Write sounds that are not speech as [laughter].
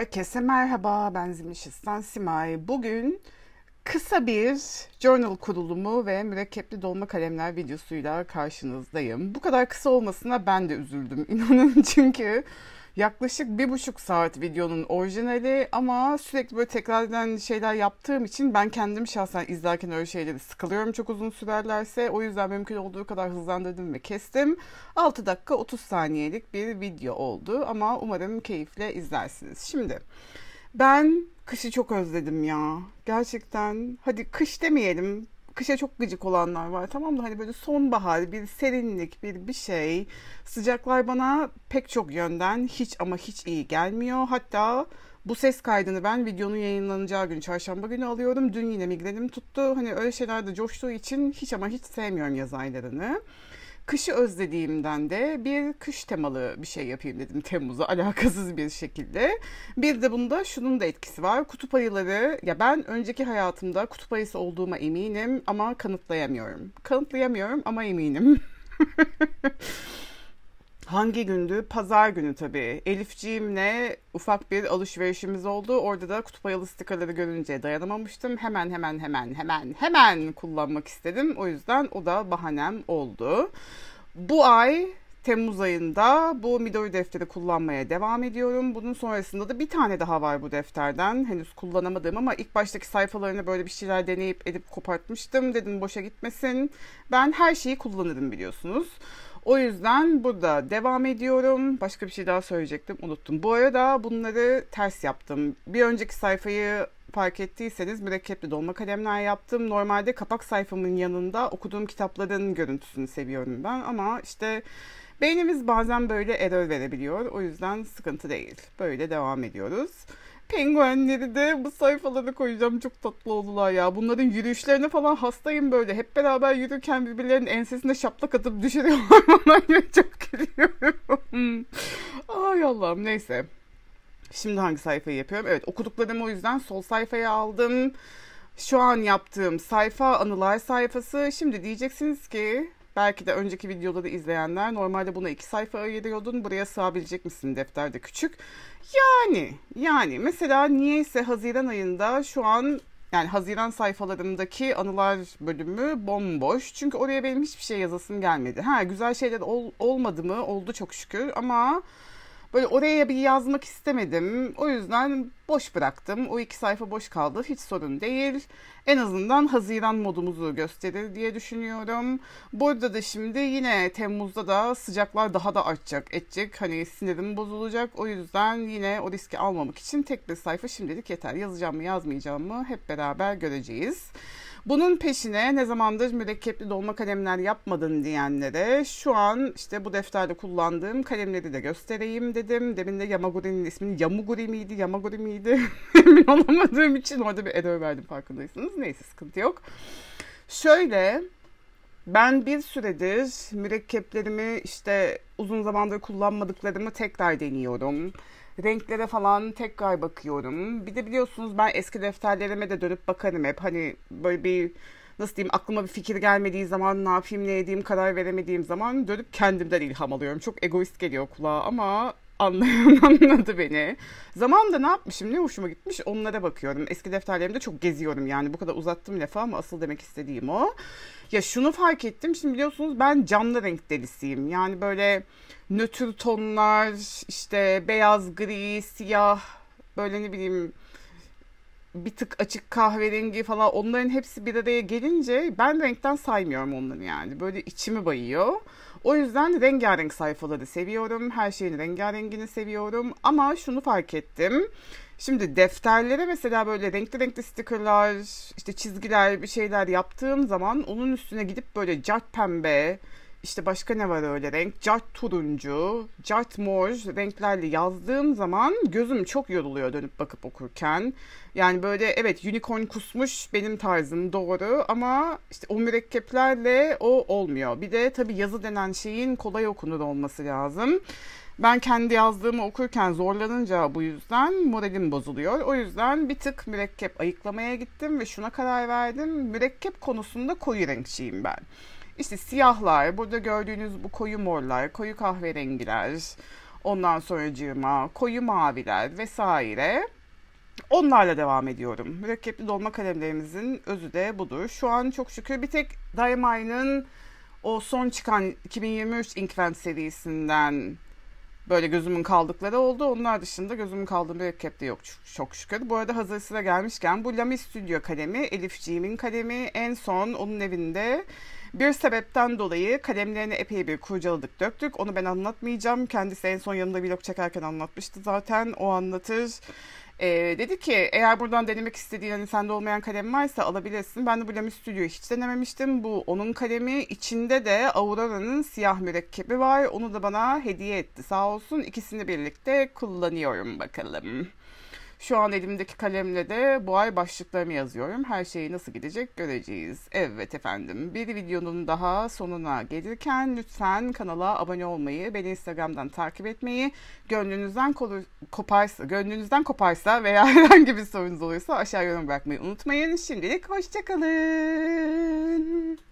Herkese merhaba, ben Zimnişistan Simay. Bugün kısa bir journal kurulumu ve mürekkepli dolma kalemler videosuyla karşınızdayım. Bu kadar kısa olmasına ben de üzüldüm inanın [laughs] çünkü Yaklaşık bir buçuk saat videonun orijinali ama sürekli böyle tekrar eden şeyler yaptığım için ben kendim şahsen izlerken öyle şeyleri sıkılıyorum çok uzun sürerlerse. O yüzden mümkün olduğu kadar hızlandırdım ve kestim. 6 dakika 30 saniyelik bir video oldu ama umarım keyifle izlersiniz. Şimdi ben kışı çok özledim ya. Gerçekten hadi kış demeyelim kışa çok gıcık olanlar var tamam da hani böyle sonbahar bir serinlik bir bir şey sıcaklar bana pek çok yönden hiç ama hiç iyi gelmiyor hatta bu ses kaydını ben videonun yayınlanacağı gün çarşamba günü alıyorum. Dün yine migrenim tuttu. Hani öyle şeyler de coştuğu için hiç ama hiç sevmiyorum yaz aylarını. Kışı özlediğimden de bir kış temalı bir şey yapayım dedim Temmuz'a [laughs] alakasız bir şekilde. Bir de bunda şunun da etkisi var. Kutup ayıları ya ben önceki hayatımda kutup ayısı olduğuma eminim ama kanıtlayamıyorum. Kanıtlayamıyorum ama eminim. [laughs] Hangi gündü? Pazar günü tabii. Elifciğimle ufak bir alışverişimiz oldu. Orada da kutup ayalı stikerleri görünce dayanamamıştım. Hemen hemen hemen hemen hemen kullanmak istedim. O yüzden o da bahanem oldu. Bu ay Temmuz ayında bu Midori defteri kullanmaya devam ediyorum. Bunun sonrasında da bir tane daha var bu defterden. Henüz kullanamadım ama ilk baştaki sayfalarını böyle bir şeyler deneyip edip kopartmıştım. Dedim boşa gitmesin. Ben her şeyi kullanırım biliyorsunuz. O yüzden burada devam ediyorum. Başka bir şey daha söyleyecektim. Unuttum. Bu arada bunları ters yaptım. Bir önceki sayfayı fark ettiyseniz mürekkepli dolma kalemler yaptım. Normalde kapak sayfamın yanında okuduğum kitapların görüntüsünü seviyorum ben ama işte beynimiz bazen böyle error verebiliyor. O yüzden sıkıntı değil. Böyle devam ediyoruz. Penguenleri de bu sayfalara koyacağım. Çok tatlı oldular ya. Bunların yürüyüşlerine falan hastayım böyle. Hep beraber yürürken birbirlerinin ensesine şaplak atıp düşürüyorlar. [laughs] Bana çok gülüyorum. Ay Allah'ım neyse. Şimdi hangi sayfayı yapıyorum? Evet okuduklarımı o yüzden sol sayfaya aldım. Şu an yaptığım sayfa anılar sayfası. Şimdi diyeceksiniz ki Belki de önceki videoda da izleyenler normalde buna iki sayfa ayırıyordun. Buraya sığabilecek misin defterde küçük. Yani yani mesela niyeyse Haziran ayında şu an yani Haziran sayfalarındaki anılar bölümü bomboş. Çünkü oraya benim hiçbir şey yazasım gelmedi. Ha güzel şeyler ol, olmadı mı? Oldu çok şükür ama böyle oraya bir yazmak istemedim. O yüzden boş bıraktım. O iki sayfa boş kaldı. Hiç sorun değil en azından Haziran modumuzu gösterir diye düşünüyorum. Bu Burada da şimdi yine Temmuz'da da sıcaklar daha da artacak, edecek. Hani sinirim bozulacak. O yüzden yine o riski almamak için tek bir sayfa şimdilik yeter. Yazacağım mı yazmayacağım mı hep beraber göreceğiz. Bunun peşine ne zamandır mürekkepli dolma kalemler yapmadın diyenlere şu an işte bu defterde kullandığım kalemleri de göstereyim dedim. Demin de Yamaguri'nin ismini Yamuguri miydi, Yamaguri miydi [laughs] emin olamadığım için orada bir error verdim farkındaysanız. Neyse sıkıntı yok. Şöyle ben bir süredir mürekkeplerimi işte uzun zamandır kullanmadıklarımı tekrar deniyorum. Renklere falan tekrar bakıyorum. Bir de biliyorsunuz ben eski defterlerime de dönüp bakarım hep. Hani böyle bir nasıl diyeyim aklıma bir fikir gelmediği zaman ne yapayım ne edeyim karar veremediğim zaman dönüp kendimden ilham alıyorum. Çok egoist geliyor kulağa ama anlayan anladı beni. Zamanında ne yapmışım, ne hoşuma gitmiş onlara bakıyorum. Eski defterlerimde çok geziyorum yani bu kadar uzattım lafı ama asıl demek istediğim o. Ya şunu fark ettim şimdi biliyorsunuz ben canlı renk delisiyim. Yani böyle nötr tonlar işte beyaz, gri, siyah böyle ne bileyim bir tık açık kahverengi falan onların hepsi bir araya gelince ben renkten saymıyorum onları yani. Böyle içimi bayıyor. O yüzden rengarenk sayfaları seviyorum. Her şeyin rengarengini seviyorum. Ama şunu fark ettim. Şimdi defterlere mesela böyle renkli renkli stickerlar, işte çizgiler bir şeyler yaptığım zaman onun üstüne gidip böyle cart pembe, işte başka ne var öyle renk? Cart turuncu, cart mor renklerle yazdığım zaman gözüm çok yoruluyor dönüp bakıp okurken. Yani böyle evet unicorn kusmuş benim tarzım doğru ama işte o mürekkeplerle o olmuyor. Bir de tabii yazı denen şeyin kolay okunur olması lazım. Ben kendi yazdığımı okurken zorlanınca bu yüzden moralim bozuluyor. O yüzden bir tık mürekkep ayıklamaya gittim ve şuna karar verdim. Mürekkep konusunda koyu renkçiyim ben işte siyahlar, burada gördüğünüz bu koyu morlar, koyu kahverengiler, ondan sonracığıma koyu maviler vesaire. Onlarla devam ediyorum. Mürekkepli dolma kalemlerimizin özü de budur. Şu an çok şükür bir tek Daimay'ın o son çıkan 2023 Inkvent serisinden böyle gözümün kaldıkları oldu. Onlar dışında gözümün kaldığı mürekkep de yok çok şükür. Bu arada hazır sıra gelmişken bu Lamy Studio kalemi Elif Elifciğimin kalemi en son onun evinde bir sebepten dolayı kalemlerini epey bir kurcaladık döktük. Onu ben anlatmayacağım. Kendisi en son yanımda vlog çekerken anlatmıştı zaten. O anlatır. Ee, dedi ki eğer buradan denemek istediğin hani sende olmayan kalem varsa alabilirsin. Ben de bu Lamy Studio'yu hiç denememiştim. Bu onun kalemi. İçinde de Aurora'nın siyah mürekkebi var. Onu da bana hediye etti sağ olsun. İkisini birlikte kullanıyorum bakalım. Şu an elimdeki kalemle de bu ay başlıklarımı yazıyorum. Her şey nasıl gidecek göreceğiz. Evet efendim bir videonun daha sonuna gelirken lütfen kanala abone olmayı, beni Instagram'dan takip etmeyi, gönlünüzden koparsa, gönlünüzden koparsa veya [laughs] herhangi bir sorunuz olursa aşağı yorum bırakmayı unutmayın. Şimdilik hoşçakalın.